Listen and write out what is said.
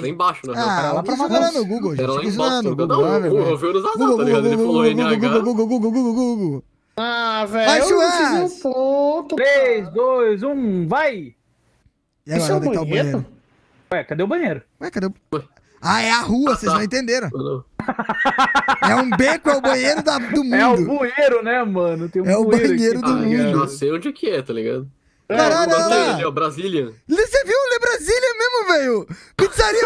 lá embaixo, né? Ah, lá pra Magalhães no Google, gente. Era lá embaixo. Não, eu vi no tá ligado? Ele falou NH. Google, Google, Google, Ah, velho. Vai, Chuas! 3, 2, 1, vai! E agora, Isso tá o banheiro? Ué, cadê o banheiro? Ué, cadê o... Ah, é a rua, vocês não entenderam. É um beco, é o banheiro da, do mundo. É o bueiro, né, mano? Um é o banheiro aqui. do ah, mundo. Eu sei onde é que é, tá ligado? Caralho, é, Brasília, Brasília. Você viu? É Brasília mesmo, velho. Pizzaria